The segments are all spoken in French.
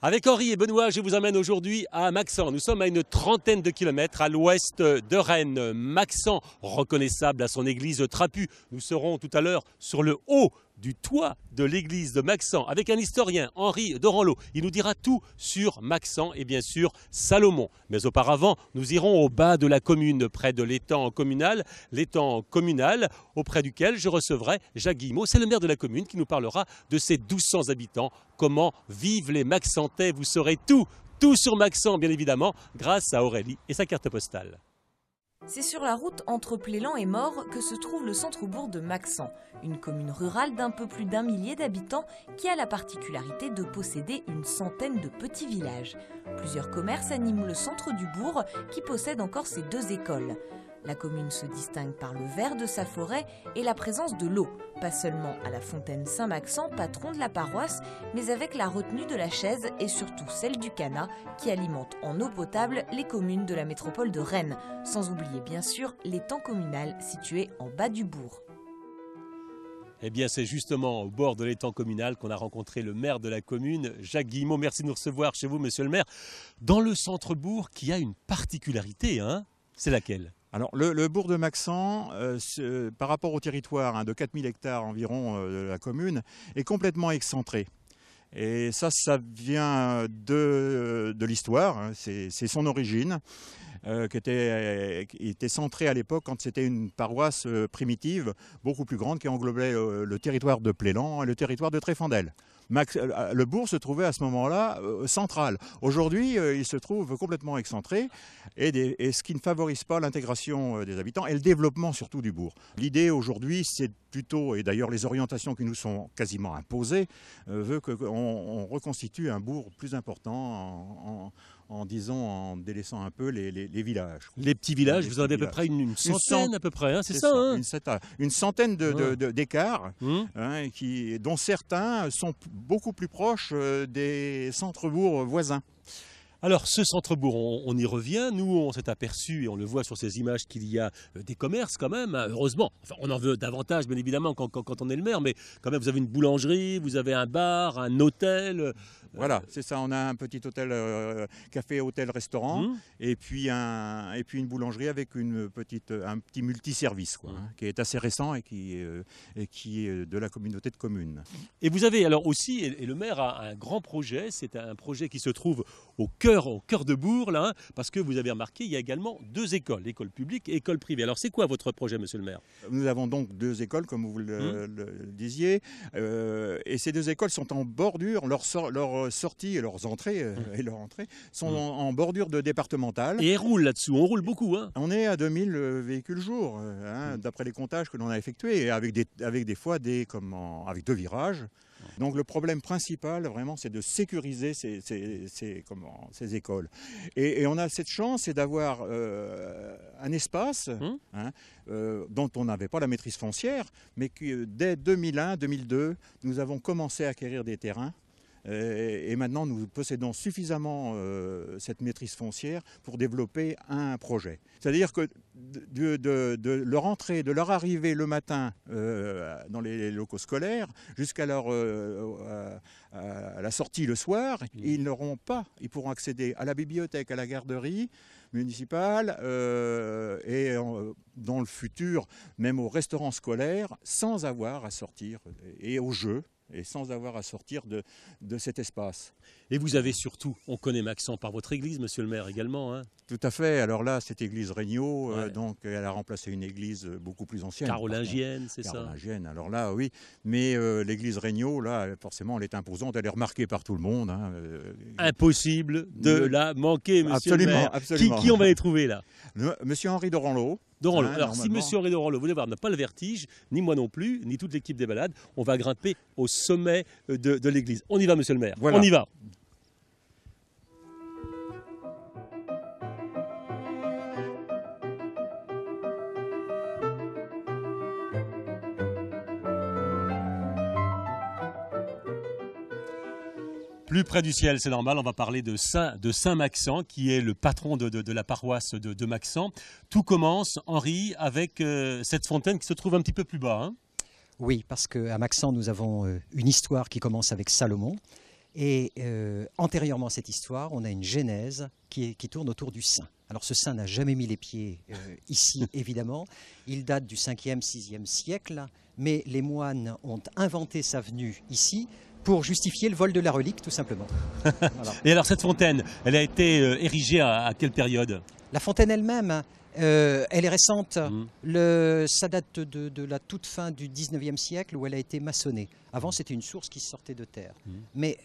Avec Henri et Benoît, je vous emmène aujourd'hui à Maxent. Nous sommes à une trentaine de kilomètres à l'ouest de Rennes. Maxent, reconnaissable à son église trapue. Nous serons tout à l'heure sur le haut du toit de l'église de Maxent avec un historien, Henri Doranlot. Il nous dira tout sur Maxent et bien sûr Salomon. Mais auparavant, nous irons au bas de la commune, près de l'étang communal, l'étang communal auprès duquel je recevrai Jacques Guillemot. C'est le maire de la commune qui nous parlera de ses 1200 habitants, comment vivent les Maxentais. Vous saurez tout, tout sur Maxent, bien évidemment, grâce à Aurélie et sa carte postale. C'est sur la route entre Plélan et Mort que se trouve le centre-bourg de Maxan, une commune rurale d'un peu plus d'un millier d'habitants qui a la particularité de posséder une centaine de petits villages. Plusieurs commerces animent le centre du bourg qui possède encore ses deux écoles. La commune se distingue par le vert de sa forêt et la présence de l'eau, pas seulement à la fontaine Saint-Maxent, patron de la paroisse, mais avec la retenue de la Chaise et surtout celle du Cana, qui alimente en eau potable les communes de la métropole de Rennes, sans oublier bien sûr l'étang communal situé en bas du bourg. Eh bien, c'est justement au bord de l'étang communal qu'on a rencontré le maire de la commune, Jacques Guillemot. Merci de nous recevoir chez vous, monsieur le maire, dans le centre-bourg qui a une particularité, hein C'est laquelle alors, le, bourg de Maxan, euh, par rapport au territoire hein, de 4000 hectares environ euh, de la commune, est complètement excentré. Et ça, ça vient de, l'histoire, hein, c'est son origine, euh, qui était, était, centrée à l'époque quand c'était une paroisse primitive, beaucoup plus grande, qui englobait le territoire de Plélan et le territoire de Tréfandel. Euh, euh, le bourg se trouvait à ce moment-là euh, central. Aujourd'hui, il se trouve complètement excentré, et, ce qui ne favorise pas l'intégration des habitants et le développement surtout du bourg. L'idée aujourd'hui, c'est plutôt, et d'ailleurs les orientations qui nous sont quasiment imposées, veut qu'on reconstitue un bourg plus important en, en en disant, en délaissant un peu les, villages. Les petits villages, vous en avez à peu près une, centaine à peu près, hein, c'est ça, hein une, centaine d'écarts, de, hum. hein, dont certains sont beaucoup plus proches euh, des centres-bourgs voisins. Alors ce centre-bourg, on, y revient, nous on s'est aperçu et on le voit sur ces images qu'il y a euh, des commerces quand même, hein. heureusement, on en veut davantage bien évidemment quand, on est le maire, mais quand même vous avez une boulangerie, vous avez un bar, un hôtel. Euh, voilà, euh, c'est ça, on a un petit hôtel, café, hôtel, restaurant, mmh. et, puis et puis une boulangerie avec une petite, un petit multiservice quoi, hein, mmh. qui est assez récent et qui, qui est de la communauté de communes. Et vous avez alors aussi, et le maire a un grand projet, c'est un projet qui se trouve au cœur au cœur de Bourg, là, hein, parce que vous avez remarqué, il y a également deux écoles, école publique et école privée. Alors c'est quoi votre projet, monsieur le maire Nous avons donc deux écoles, comme vous le, hum. disiez, euh, et ces deux écoles sont en bordure, leurs leur euh, sorties et leurs entrées, euh, hum. et leur entrée sont hum. en, bordure de départementale. Et elles roulent là-dessous, on roule beaucoup. Hein. On est à 2000 véhicules jour, hein, d'après les comptages que l'on a effectués, avec des, avec des fois des, avec deux virages. Donc le problème principal, vraiment, c'est de sécuriser ces, écoles. Et, on a cette chance, d'avoir euh, un espace hum. hein, euh, dont on n'avait pas la maîtrise foncière, mais que dès 2001, 2002, nous avons commencé à acquérir des terrains et maintenant, nous possédons suffisamment euh, cette maîtrise foncière pour développer un projet. C'est-à-dire que de, de, leur entrée, de leur arrivée le matin euh, dans les locaux scolaires jusqu'à euh, leur à la sortie le soir, mmh. ils n'auront pas, ils pourront accéder à la bibliothèque, à la garderie municipale et dans le futur même au restaurant scolaire sans avoir à sortir et aux jeux et sans avoir à sortir de, de, cet espace. Et vous avez surtout, on connaît Maxent par votre église, monsieur le maire également. Hein Tout à fait. Alors là, cette église Regnault, euh, donc elle a remplacé une église euh, beaucoup plus ancienne. Carolingienne, c'est ça Carolingienne, alors là, oui. Mais euh, l'église Regnault, là, forcément, elle est imposante, elle est remarquée par tout le monde. Hein, Impossible de la manquer, monsieur le maire. Absolument. Qui, qui on va les trouver là Monsieur Henri Doranlot. Ah, Alors, si monsieur Henri de vous voulez voir, n'a pas le vertige, ni moi non plus, ni toute l'équipe des balades, on va grimper au sommet euh, de, l'église. On y va, monsieur le maire. On y va. Plus près du ciel, c'est normal, on va parler de Saint, de Maxent, qui est le patron de, la paroisse de, Maxent. Tout commence, Henri, avec euh, cette fontaine qui se trouve un petit peu plus bas. Hein. oui, parce qu'à Maxent, nous avons euh, une histoire qui commence avec Salomon. Et euh, antérieurement à cette histoire, on a une genèse qui, tourne autour du saint. Alors ce saint n'a jamais mis les pieds ici, évidemment. Il date du 5e, 6e siècle, mais les moines ont inventé sa venue ici pour justifier le vol de la relique, tout simplement. Et alors cette fontaine, elle a été euh, érigée à, quelle période La fontaine elle-même, hein, euh, elle est récente. Mmh. ça date de, la toute fin du 19e siècle où elle a été maçonnée. Avant, mmh. c'était une source qui sortait de terre. Mmh. Mais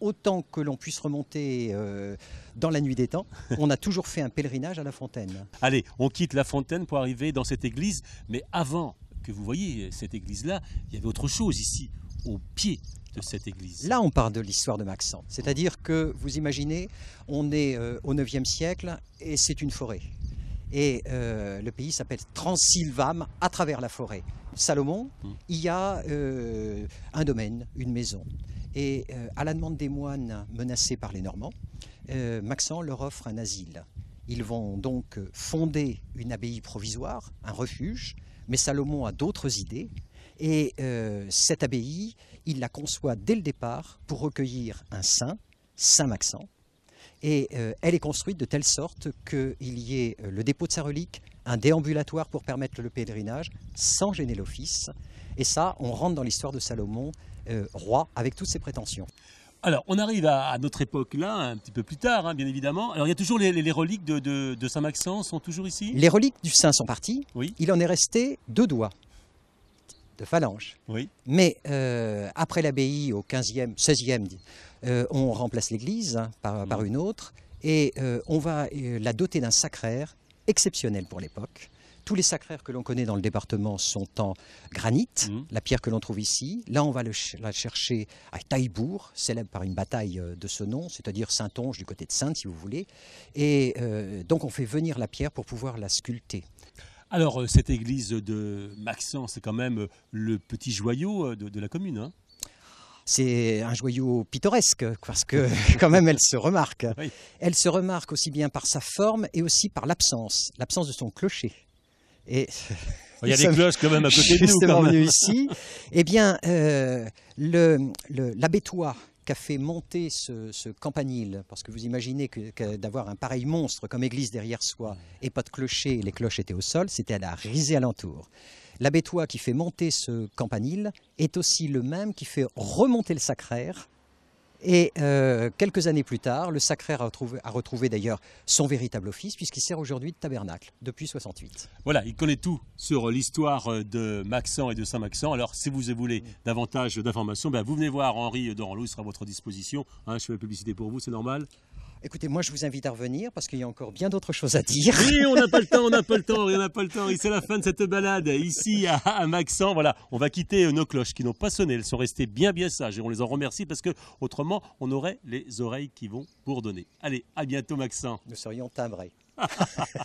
autant que l'on puisse remonter euh, dans la nuit des temps, on a toujours fait un pèlerinage à la fontaine. Allez, on quitte la fontaine pour arriver dans cette église. Mais avant que vous voyez cette église-là, il y avait autre chose ici au pied de cette église. Là, on parle de l'histoire de Maxent. C'est-à-dire que, vous imaginez, on est euh, au 9e siècle et c'est une forêt. Et euh, le pays s'appelle Transylvame à travers la forêt. Salomon, mm. il y a euh, un domaine, une maison. Et à la demande des moines menacés par les Normands, Maxent leur offre un asile. Ils vont donc fonder une abbaye provisoire, un refuge, mais Salomon a d'autres idées et euh, cette abbaye, il la conçoit dès le départ pour recueillir un saint, Saint Maxent. Et euh, elle est construite de telle sorte qu'il y ait euh, le dépôt de sa relique, un déambulatoire pour permettre le pèlerinage, sans gêner l'office. Et ça, on rentre dans l'histoire de Salomon, roi, avec toutes ses prétentions. Alors, on arrive à, notre époque là, un petit peu plus tard, hein, bien évidemment. Alors, il y a toujours les, reliques de, Saint Maxent, sont toujours ici Les reliques du saint sont parties. Oui. Il en est resté deux doigts de Phalanges. Oui. Mais euh, après l'abbaye, au 15e, 16e, euh, on remplace l'église hein, mm. par, une autre et euh, on va la doter d'un sacraire exceptionnel pour l'époque. Tous les sacraires que l'on connaît dans le département sont en granit, mm. la pierre que l'on trouve ici. Là, on va la chercher à Taillebourg, célèbre par une bataille de ce nom, c'est-à-dire Saint-Onge du côté de Sainte, si vous voulez. Et donc, on fait venir la pierre pour pouvoir la sculpter. Alors, euh, cette église de Maxence, c'est quand même euh, le petit joyau euh, de, la commune. Hein. c'est un joyau pittoresque, parce que quand même elle se remarque. Elle se remarque aussi bien par sa forme et aussi par l'absence, l'absence de son clocher. Et il y a des cloches quand même à côté de nous. Justement ici, eh bien, euh, l'abbé le, a fait monter ce, campanile, parce que vous imaginez que, d'avoir un pareil monstre comme église derrière soi et pas de clocher, les cloches étaient au sol, c'était à la risée alentour. L'abbé qui fait monter ce campanile est aussi le même qui fait remonter le sacraire et euh, quelques années plus tard, le sacré a retrouvé, d'ailleurs son véritable office, puisqu'il sert aujourd'hui de tabernacle depuis 68. Voilà, il connaît tout sur l'histoire euh, de Maxent et de Saint-Maxent. Alors, si vous voulez davantage d'informations, ben, vous venez voir Henri Doranlou, il sera à votre disposition. Hein, je fais la publicité pour vous, c'est normal. Écoutez, moi je vous invite à revenir parce qu'il y a encore bien d'autres choses à dire. Oui, on n'a pas le temps, on n'a pas le temps, on n'a pas le temps. Et c'est la fin de cette balade ici à, à Voilà, on va quitter euh, nos cloches qui n'ont pas sonné, elles sont restées bien bien sages et on les en remercie parce que autrement on aurait les oreilles qui vont bourdonner. Allez, à bientôt Maxent. Nous serions timbrés.